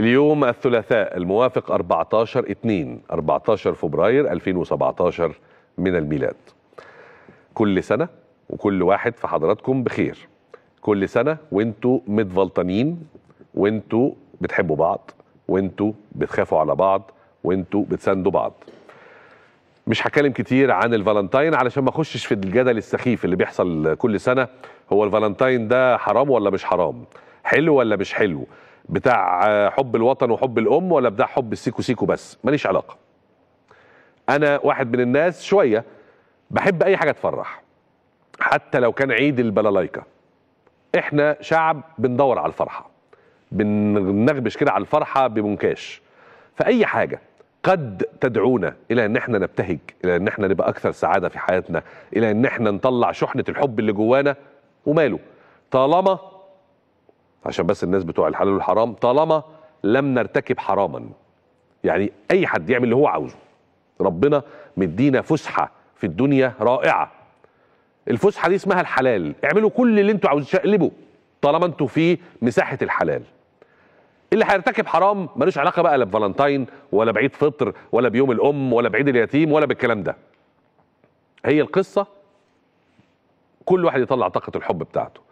اليوم الثلاثاء الموافق 14 2 14 فبراير 2017 من الميلاد كل سنة وكل واحد في حضراتكم بخير كل سنة وانتوا متفلطنين وانتوا بتحبوا بعض وانتوا بتخافوا على بعض وانتوا بتساندوا بعض مش هتكلم كتير عن الفالنتاين علشان ما اخشش في الجدل السخيف اللي بيحصل كل سنه هو الفالنتاين ده حرام ولا مش حرام حلو ولا مش حلو بتاع حب الوطن وحب الام ولا بتاع حب السيكو سيكو بس ماليش علاقه انا واحد من الناس شويه بحب اي حاجه تفرح حتى لو كان عيد البلالايكا احنا شعب بندور على الفرحه بنغبش كده على الفرحه بمنكاش فاي حاجه قد تدعونا الى ان احنا نبتهج الى ان احنا نبقى اكثر سعاده في حياتنا الى ان احنا نطلع شحنه الحب اللي جوانا وماله طالما عشان بس الناس بتوع الحلال والحرام طالما لم نرتكب حراما يعني اي حد يعمل اللي هو عاوزه ربنا مدينا فسحه في الدنيا رائعه الفسحه دي اسمها الحلال اعملوا كل اللي انتوا عاوزين شقلبوا طالما انتوا في مساحه الحلال اللي هيرتكب حرام ملوش علاقه بقى لا بفالنتاين ولا بعيد فطر ولا بيوم الام ولا بعيد اليتيم ولا بالكلام ده هي القصه كل واحد يطلع طاقه الحب بتاعته